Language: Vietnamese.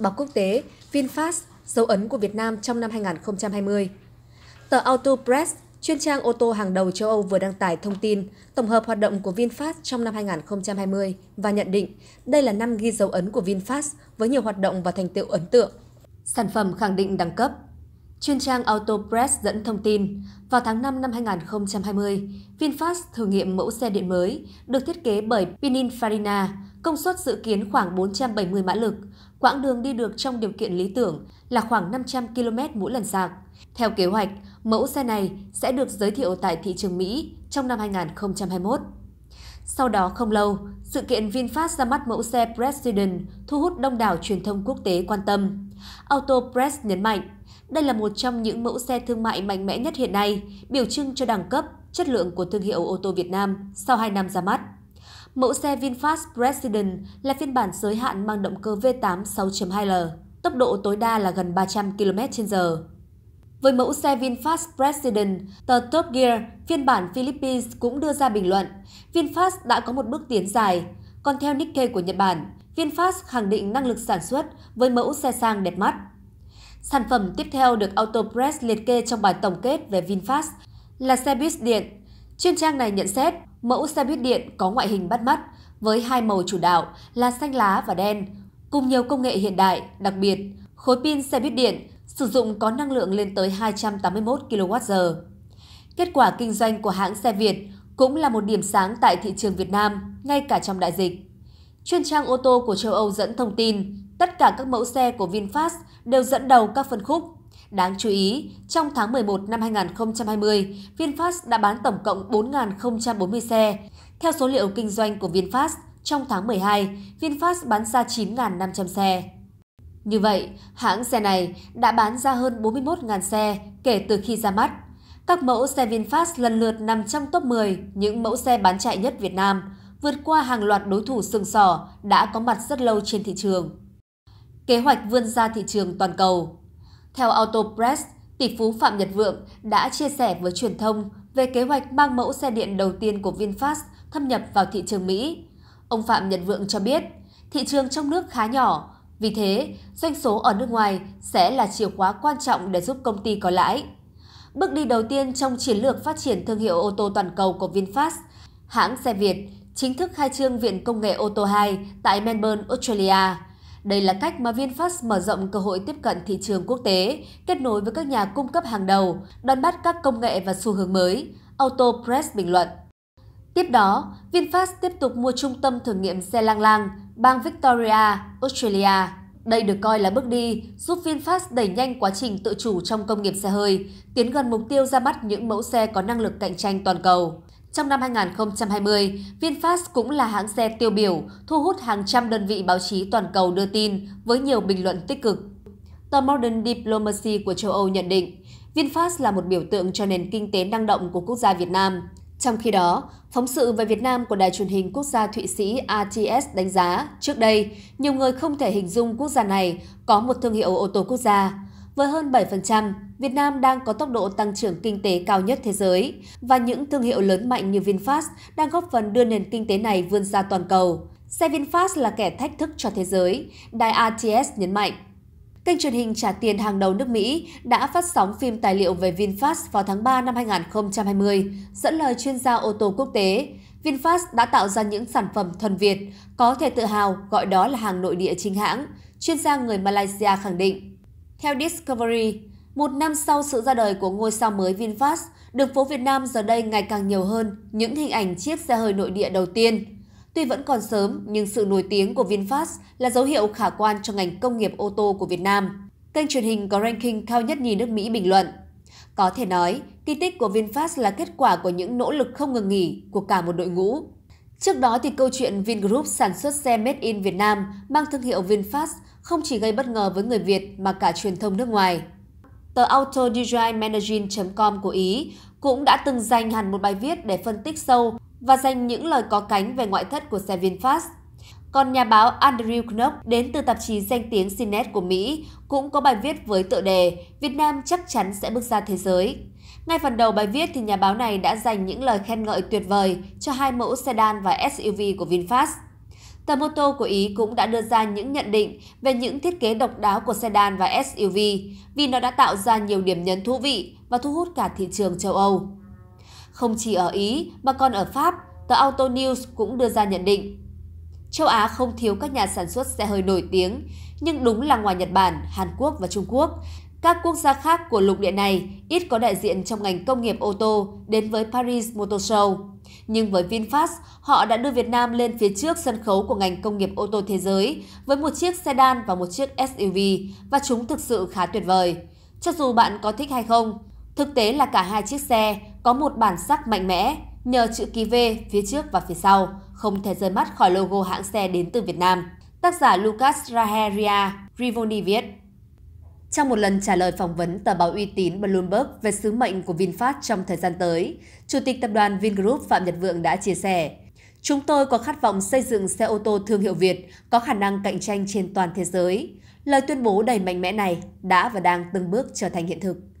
báo quốc tế, VinFast, dấu ấn của Việt Nam trong năm 2020. Tờ Auto Press, chuyên trang ô tô hàng đầu châu Âu vừa đăng tải thông tin tổng hợp hoạt động của VinFast trong năm 2020 và nhận định đây là năm ghi dấu ấn của VinFast với nhiều hoạt động và thành tựu ấn tượng. Sản phẩm khẳng định đẳng cấp, Chuyên trang Autopress dẫn thông tin, vào tháng 5 năm 2020, VinFast thử nghiệm mẫu xe điện mới được thiết kế bởi Pininfarina, công suất dự kiến khoảng 470 mã lực, quãng đường đi được trong điều kiện lý tưởng là khoảng 500 km mỗi lần sạc. Theo kế hoạch, mẫu xe này sẽ được giới thiệu tại thị trường Mỹ trong năm 2021. Sau đó không lâu, sự kiện VinFast ra mắt mẫu xe President thu hút đông đảo truyền thông quốc tế quan tâm. Auto Press nhấn mạnh, đây là một trong những mẫu xe thương mại mạnh mẽ nhất hiện nay, biểu trưng cho đẳng cấp, chất lượng của thương hiệu ô tô Việt Nam sau 2 năm ra mắt. Mẫu xe VinFast President là phiên bản giới hạn mang động cơ V8 6.2L, tốc độ tối đa là gần 300 km/h. Với mẫu xe VinFast President, tờ Top Gear phiên bản Philippines cũng đưa ra bình luận, VinFast đã có một bước tiến dài. Còn theo Nikkei của Nhật Bản, VinFast khẳng định năng lực sản xuất với mẫu xe sang đẹp mắt. Sản phẩm tiếp theo được Autopress liệt kê trong bài tổng kết về VinFast là xe buýt điện. Chuyên trang này nhận xét mẫu xe buýt điện có ngoại hình bắt mắt với hai màu chủ đạo là xanh lá và đen, cùng nhiều công nghệ hiện đại, đặc biệt khối pin xe buýt điện sử dụng có năng lượng lên tới 281 kWh. Kết quả kinh doanh của hãng xe Việt cũng là một điểm sáng tại thị trường Việt Nam, ngay cả trong đại dịch. Chuyên trang ô tô của châu Âu dẫn thông tin, tất cả các mẫu xe của VinFast đều dẫn đầu các phân khúc. Đáng chú ý, trong tháng 11 năm 2020, VinFast đã bán tổng cộng 4.040 xe. Theo số liệu kinh doanh của VinFast, trong tháng 12, VinFast bán ra 9.500 xe. Như vậy, hãng xe này đã bán ra hơn 41.000 xe kể từ khi ra mắt. Các mẫu xe VinFast lần lượt nằm trong top 10 những mẫu xe bán chạy nhất Việt Nam, vượt qua hàng loạt đối thủ sừng sỏ đã có mặt rất lâu trên thị trường. Kế hoạch vươn ra thị trường toàn cầu Theo Autopress, tỷ phú Phạm Nhật Vượng đã chia sẻ với truyền thông về kế hoạch mang mẫu xe điện đầu tiên của VinFast thâm nhập vào thị trường Mỹ. Ông Phạm Nhật Vượng cho biết, thị trường trong nước khá nhỏ, vì thế, doanh số ở nước ngoài sẽ là chìa khóa quan trọng để giúp công ty có lãi. Bước đi đầu tiên trong chiến lược phát triển thương hiệu ô tô toàn cầu của VinFast, hãng xe Việt chính thức khai trương Viện Công nghệ ô tô 2 tại Melbourne, Australia. Đây là cách mà VinFast mở rộng cơ hội tiếp cận thị trường quốc tế, kết nối với các nhà cung cấp hàng đầu, đón bắt các công nghệ và xu hướng mới, Auto Press bình luận. Tiếp đó, VinFast tiếp tục mua trung tâm thử nghiệm xe lang lang bang Victoria, Australia. Đây được coi là bước đi giúp VinFast đẩy nhanh quá trình tự chủ trong công nghiệp xe hơi, tiến gần mục tiêu ra mắt những mẫu xe có năng lực cạnh tranh toàn cầu. Trong năm 2020, VinFast cũng là hãng xe tiêu biểu, thu hút hàng trăm đơn vị báo chí toàn cầu đưa tin với nhiều bình luận tích cực. Tờ Modern Diplomacy của châu Âu nhận định, VinFast là một biểu tượng cho nền kinh tế năng động của quốc gia Việt Nam. Trong khi đó, phóng sự về Việt Nam của Đài truyền hình quốc gia Thụy Sĩ RTS đánh giá, trước đây, nhiều người không thể hình dung quốc gia này có một thương hiệu ô tô quốc gia. Với hơn 7%, Việt Nam đang có tốc độ tăng trưởng kinh tế cao nhất thế giới và những thương hiệu lớn mạnh như VinFast đang góp phần đưa nền kinh tế này vươn ra toàn cầu. Xe VinFast là kẻ thách thức cho thế giới, đài RTS nhấn mạnh. Kênh truyền hình trả tiền hàng đầu nước Mỹ đã phát sóng phim tài liệu về VinFast vào tháng 3 năm 2020, dẫn lời chuyên gia ô tô quốc tế. VinFast đã tạo ra những sản phẩm thuần Việt, có thể tự hào gọi đó là hàng nội địa chính hãng, chuyên gia người Malaysia khẳng định. Theo Discovery, một năm sau sự ra đời của ngôi sao mới VinFast, đường phố Việt Nam giờ đây ngày càng nhiều hơn những hình ảnh chiếc xe hơi nội địa đầu tiên. Tuy vẫn còn sớm, nhưng sự nổi tiếng của VinFast là dấu hiệu khả quan cho ngành công nghiệp ô tô của Việt Nam. Kênh truyền hình có ranking cao nhất nhì nước Mỹ bình luận. Có thể nói, kỳ tích của VinFast là kết quả của những nỗ lực không ngừng nghỉ của cả một đội ngũ. Trước đó thì câu chuyện Vingroup sản xuất xe made in Việt Nam mang thương hiệu VinFast không chỉ gây bất ngờ với người Việt mà cả truyền thông nước ngoài. Tờ Auto Design Magazine.com của Ý cũng đã từng dành hẳn một bài viết để phân tích sâu và dành những lời có cánh về ngoại thất của xe VinFast. Còn nhà báo Andrew Knopp đến từ tạp chí danh tiếng Cnet của Mỹ cũng có bài viết với tựa đề Việt Nam chắc chắn sẽ bước ra thế giới. Ngay phần đầu bài viết thì nhà báo này đã dành những lời khen ngợi tuyệt vời cho hai mẫu sedan và SUV của VinFast. Tờ mô tô của Ý cũng đã đưa ra những nhận định về những thiết kế độc đáo của sedan và SUV vì nó đã tạo ra nhiều điểm nhấn thú vị và thu hút cả thị trường châu Âu. Không chỉ ở Ý mà còn ở Pháp, tờ Auto News cũng đưa ra nhận định. Châu Á không thiếu các nhà sản xuất xe hơi nổi tiếng, nhưng đúng là ngoài Nhật Bản, Hàn Quốc và Trung Quốc, các quốc gia khác của lục địa này ít có đại diện trong ngành công nghiệp ô tô đến với Paris Motor Show. Nhưng với VinFast, họ đã đưa Việt Nam lên phía trước sân khấu của ngành công nghiệp ô tô thế giới với một chiếc sedan và một chiếc SUV và chúng thực sự khá tuyệt vời. Cho dù bạn có thích hay không, thực tế là cả hai chiếc xe có một bản sắc mạnh mẽ nhờ chữ ký V phía trước và phía sau, không thể rời mắt khỏi logo hãng xe đến từ Việt Nam. Tác giả Lucas Raheria Rivoni viết. Trong một lần trả lời phỏng vấn tờ báo uy tín Bloomberg về sứ mệnh của VinFast trong thời gian tới, Chủ tịch Tập đoàn Vingroup Phạm Nhật Vượng đã chia sẻ, Chúng tôi có khát vọng xây dựng xe ô tô thương hiệu Việt có khả năng cạnh tranh trên toàn thế giới. Lời tuyên bố đầy mạnh mẽ này đã và đang từng bước trở thành hiện thực.